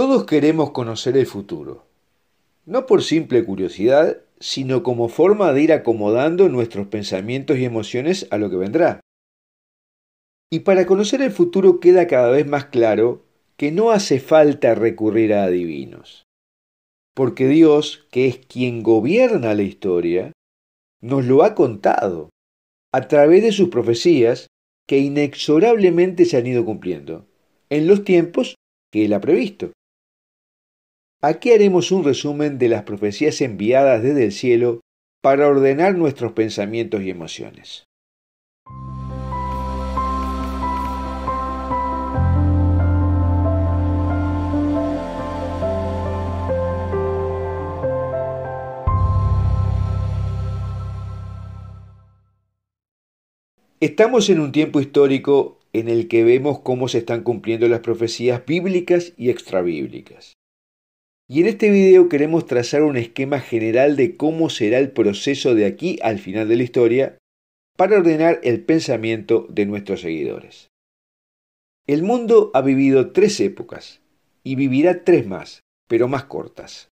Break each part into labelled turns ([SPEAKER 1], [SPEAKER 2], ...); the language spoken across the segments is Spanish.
[SPEAKER 1] Todos queremos conocer el futuro, no por simple curiosidad, sino como forma de ir acomodando nuestros pensamientos y emociones a lo que vendrá. Y para conocer el futuro queda cada vez más claro que no hace falta recurrir a adivinos, porque Dios, que es quien gobierna la historia, nos lo ha contado a través de sus profecías que inexorablemente se han ido cumpliendo, en los tiempos que él ha previsto. Aquí haremos un resumen de las profecías enviadas desde el cielo para ordenar nuestros pensamientos y emociones. Estamos en un tiempo histórico en el que vemos cómo se están cumpliendo las profecías bíblicas y extrabíblicas. Y en este video queremos trazar un esquema general de cómo será el proceso de aquí al final de la historia para ordenar el pensamiento de nuestros seguidores. El mundo ha vivido tres épocas y vivirá tres más, pero más cortas.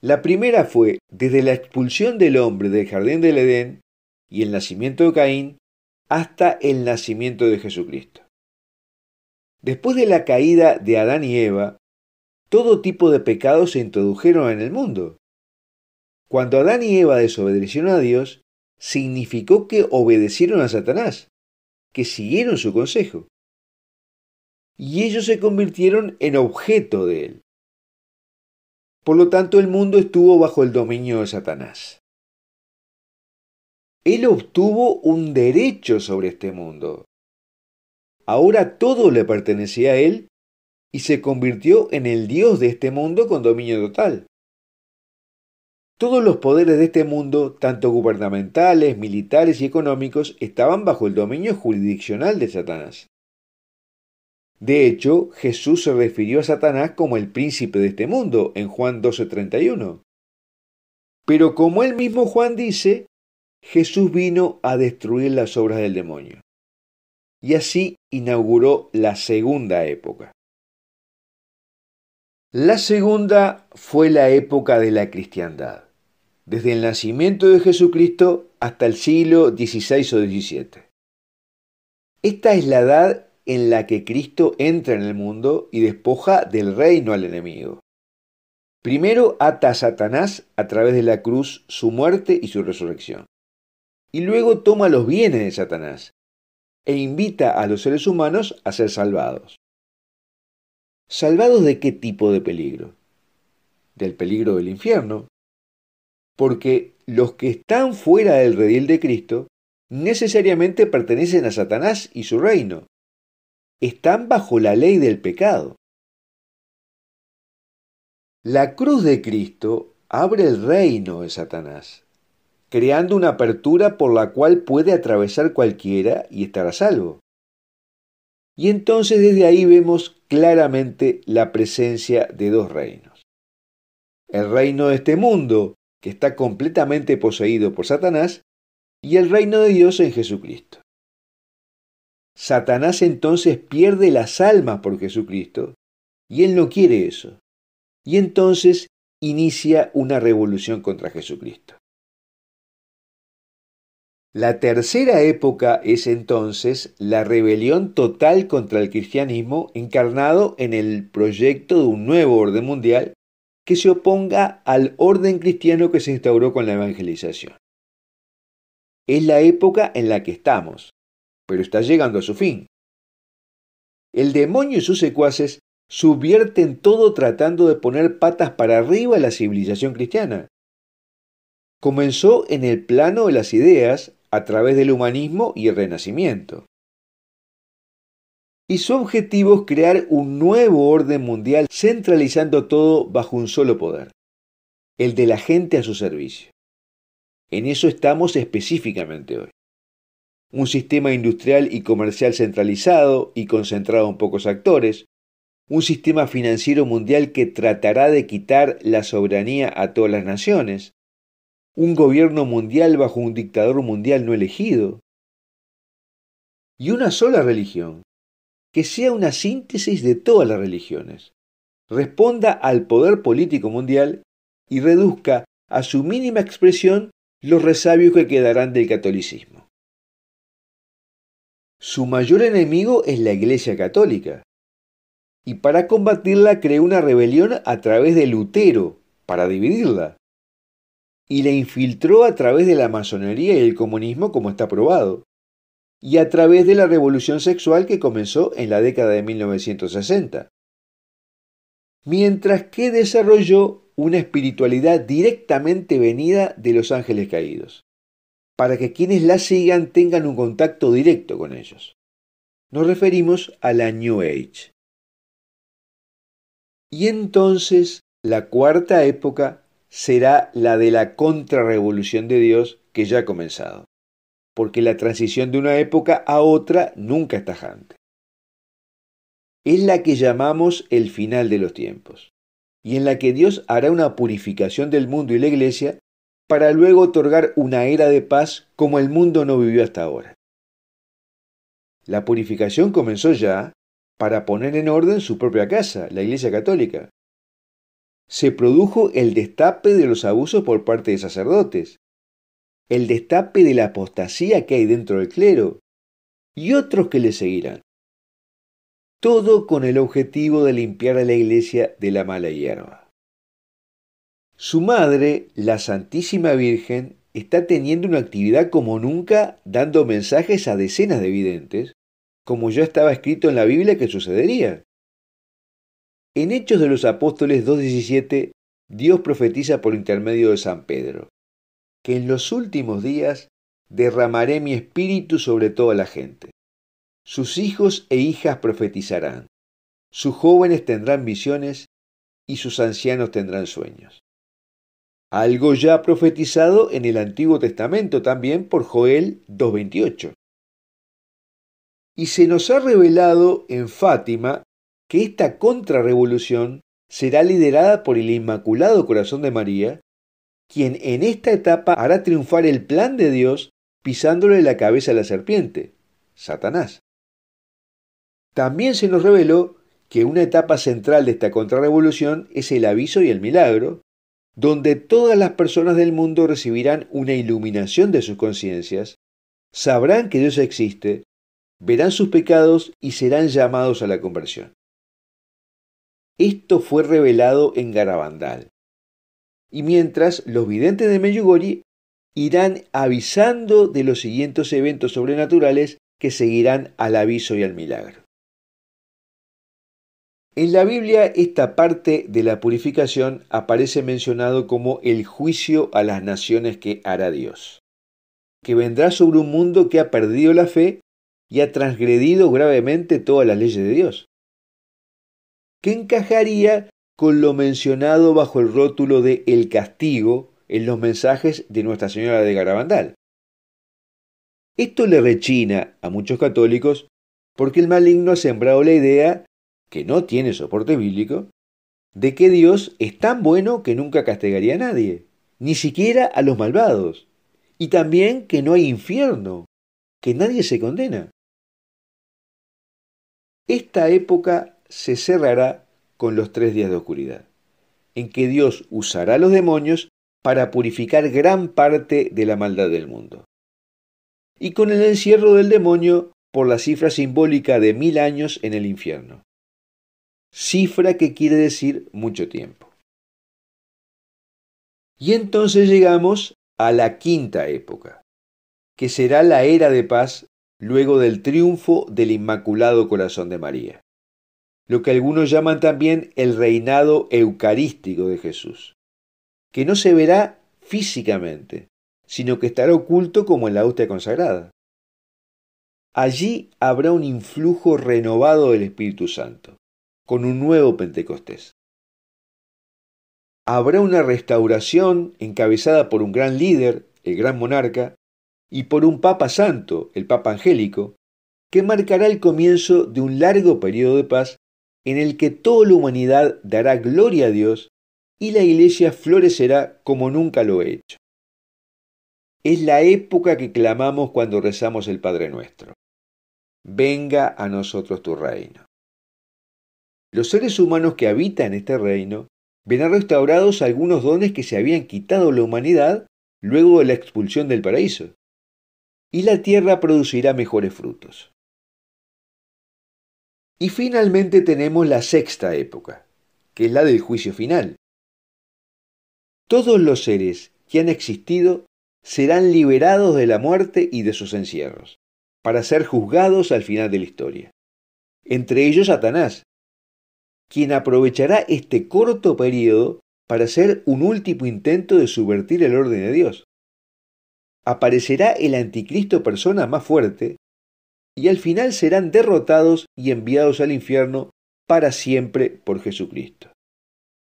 [SPEAKER 1] La primera fue desde la expulsión del hombre del jardín del Edén y el nacimiento de Caín hasta el nacimiento de Jesucristo. Después de la caída de Adán y Eva, todo tipo de pecados se introdujeron en el mundo. Cuando Adán y Eva desobedecieron a Dios, significó que obedecieron a Satanás, que siguieron su consejo. Y ellos se convirtieron en objeto de él. Por lo tanto, el mundo estuvo bajo el dominio de Satanás. Él obtuvo un derecho sobre este mundo, Ahora todo le pertenecía a él y se convirtió en el dios de este mundo con dominio total. Todos los poderes de este mundo, tanto gubernamentales, militares y económicos, estaban bajo el dominio jurisdiccional de Satanás. De hecho, Jesús se refirió a Satanás como el príncipe de este mundo en Juan 12:31. Pero como el mismo Juan dice, Jesús vino a destruir las obras del demonio y así inauguró la segunda época. La segunda fue la época de la cristiandad, desde el nacimiento de Jesucristo hasta el siglo XVI o XVII. Esta es la edad en la que Cristo entra en el mundo y despoja del reino al enemigo. Primero ata a Satanás a través de la cruz, su muerte y su resurrección. Y luego toma los bienes de Satanás e invita a los seres humanos a ser salvados. ¿Salvados de qué tipo de peligro? Del peligro del infierno. Porque los que están fuera del redil de Cristo necesariamente pertenecen a Satanás y su reino. Están bajo la ley del pecado. La cruz de Cristo abre el reino de Satanás creando una apertura por la cual puede atravesar cualquiera y estar a salvo. Y entonces desde ahí vemos claramente la presencia de dos reinos. El reino de este mundo, que está completamente poseído por Satanás, y el reino de Dios en Jesucristo. Satanás entonces pierde las almas por Jesucristo, y él no quiere eso. Y entonces inicia una revolución contra Jesucristo. La tercera época es entonces la rebelión total contra el cristianismo encarnado en el proyecto de un nuevo orden mundial que se oponga al orden cristiano que se instauró con la evangelización. Es la época en la que estamos, pero está llegando a su fin. El demonio y sus secuaces subvierten todo tratando de poner patas para arriba a la civilización cristiana. Comenzó en el plano de las ideas a través del humanismo y el renacimiento. Y su objetivo es crear un nuevo orden mundial centralizando todo bajo un solo poder, el de la gente a su servicio. En eso estamos específicamente hoy. Un sistema industrial y comercial centralizado y concentrado en pocos actores, un sistema financiero mundial que tratará de quitar la soberanía a todas las naciones, un gobierno mundial bajo un dictador mundial no elegido, y una sola religión, que sea una síntesis de todas las religiones, responda al poder político mundial y reduzca a su mínima expresión los resabios que quedarán del catolicismo. Su mayor enemigo es la Iglesia Católica, y para combatirla creó una rebelión a través de Lutero, para dividirla, y la infiltró a través de la masonería y el comunismo como está probado, y a través de la revolución sexual que comenzó en la década de 1960. Mientras que desarrolló una espiritualidad directamente venida de los ángeles caídos, para que quienes la sigan tengan un contacto directo con ellos. Nos referimos a la New Age. Y entonces la cuarta época será la de la contrarrevolución de Dios que ya ha comenzado, porque la transición de una época a otra nunca es tajante. Es la que llamamos el final de los tiempos, y en la que Dios hará una purificación del mundo y la iglesia para luego otorgar una era de paz como el mundo no vivió hasta ahora. La purificación comenzó ya para poner en orden su propia casa, la Iglesia Católica, se produjo el destape de los abusos por parte de sacerdotes, el destape de la apostasía que hay dentro del clero, y otros que le seguirán. Todo con el objetivo de limpiar a la iglesia de la mala hierba. Su madre, la Santísima Virgen, está teniendo una actividad como nunca, dando mensajes a decenas de videntes, como ya estaba escrito en la Biblia que sucedería. En Hechos de los Apóstoles 2.17, Dios profetiza por intermedio de San Pedro, que en los últimos días derramaré mi espíritu sobre toda la gente. Sus hijos e hijas profetizarán, sus jóvenes tendrán visiones y sus ancianos tendrán sueños. Algo ya profetizado en el Antiguo Testamento también por Joel 2.28. Y se nos ha revelado en Fátima que esta contrarrevolución será liderada por el Inmaculado Corazón de María, quien en esta etapa hará triunfar el plan de Dios pisándole la cabeza a la serpiente, Satanás. También se nos reveló que una etapa central de esta contrarrevolución es el aviso y el milagro, donde todas las personas del mundo recibirán una iluminación de sus conciencias, sabrán que Dios existe, verán sus pecados y serán llamados a la conversión. Esto fue revelado en Garabandal. Y mientras los videntes de Meyugori irán avisando de los siguientes eventos sobrenaturales que seguirán al aviso y al milagro. En la Biblia esta parte de la purificación aparece mencionado como el juicio a las naciones que hará Dios, que vendrá sobre un mundo que ha perdido la fe y ha transgredido gravemente todas las leyes de Dios que encajaría con lo mencionado bajo el rótulo de El castigo en los mensajes de Nuestra Señora de Garabandal. Esto le rechina a muchos católicos porque el maligno ha sembrado la idea, que no tiene soporte bíblico, de que Dios es tan bueno que nunca castigaría a nadie, ni siquiera a los malvados, y también que no hay infierno, que nadie se condena. Esta época se cerrará con los tres días de oscuridad, en que Dios usará a los demonios para purificar gran parte de la maldad del mundo. Y con el encierro del demonio por la cifra simbólica de mil años en el infierno. Cifra que quiere decir mucho tiempo. Y entonces llegamos a la quinta época, que será la era de paz luego del triunfo del Inmaculado Corazón de María lo que algunos llaman también el reinado eucarístico de Jesús, que no se verá físicamente, sino que estará oculto como en la hostia consagrada. Allí habrá un influjo renovado del Espíritu Santo, con un nuevo Pentecostés. Habrá una restauración encabezada por un gran líder, el gran monarca, y por un Papa Santo, el Papa Angélico, que marcará el comienzo de un largo periodo de paz en el que toda la humanidad dará gloria a Dios y la iglesia florecerá como nunca lo ha hecho. Es la época que clamamos cuando rezamos el Padre nuestro. Venga a nosotros tu reino. Los seres humanos que habitan este reino verán restaurados algunos dones que se habían quitado la humanidad luego de la expulsión del paraíso. Y la tierra producirá mejores frutos. Y finalmente tenemos la sexta época, que es la del juicio final. Todos los seres que han existido serán liberados de la muerte y de sus encierros, para ser juzgados al final de la historia. Entre ellos Satanás, quien aprovechará este corto periodo para hacer un último intento de subvertir el orden de Dios. Aparecerá el anticristo persona más fuerte, y al final serán derrotados y enviados al infierno para siempre por Jesucristo.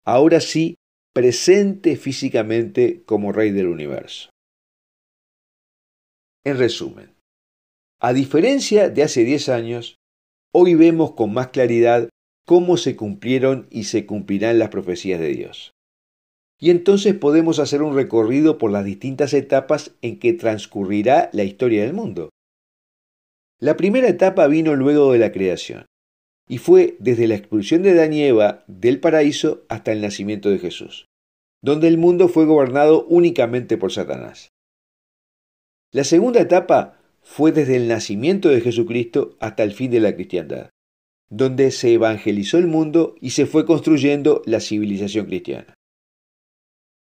[SPEAKER 1] Ahora sí, presente físicamente como Rey del Universo. En resumen, a diferencia de hace 10 años, hoy vemos con más claridad cómo se cumplieron y se cumplirán las profecías de Dios. Y entonces podemos hacer un recorrido por las distintas etapas en que transcurrirá la historia del mundo, la primera etapa vino luego de la creación, y fue desde la expulsión de Dan del paraíso hasta el nacimiento de Jesús, donde el mundo fue gobernado únicamente por Satanás. La segunda etapa fue desde el nacimiento de Jesucristo hasta el fin de la cristiandad, donde se evangelizó el mundo y se fue construyendo la civilización cristiana.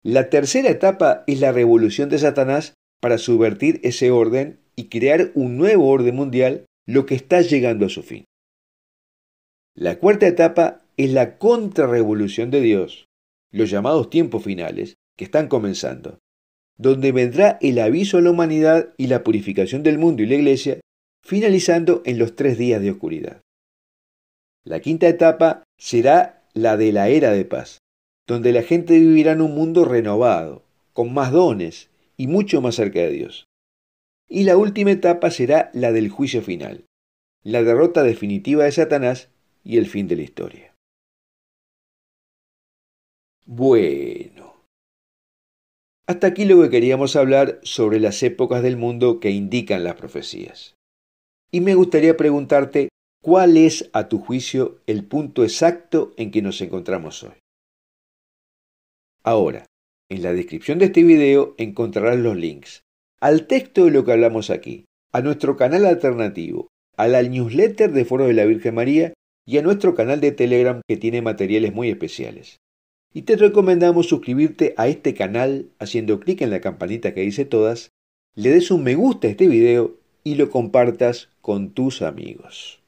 [SPEAKER 1] La tercera etapa es la revolución de Satanás para subvertir ese orden y crear un nuevo orden mundial, lo que está llegando a su fin. La cuarta etapa es la contrarrevolución de Dios, los llamados tiempos finales, que están comenzando, donde vendrá el aviso a la humanidad y la purificación del mundo y la iglesia, finalizando en los tres días de oscuridad. La quinta etapa será la de la era de paz, donde la gente vivirá en un mundo renovado, con más dones y mucho más cerca de Dios. Y la última etapa será la del juicio final, la derrota definitiva de Satanás y el fin de la historia. Bueno. Hasta aquí lo que queríamos hablar sobre las épocas del mundo que indican las profecías. Y me gustaría preguntarte, ¿cuál es, a tu juicio, el punto exacto en que nos encontramos hoy? Ahora, en la descripción de este video encontrarás los links al texto de lo que hablamos aquí, a nuestro canal alternativo, a la newsletter de Foro de la Virgen María y a nuestro canal de Telegram que tiene materiales muy especiales. Y te recomendamos suscribirte a este canal haciendo clic en la campanita que dice todas, le des un me gusta a este video y lo compartas con tus amigos.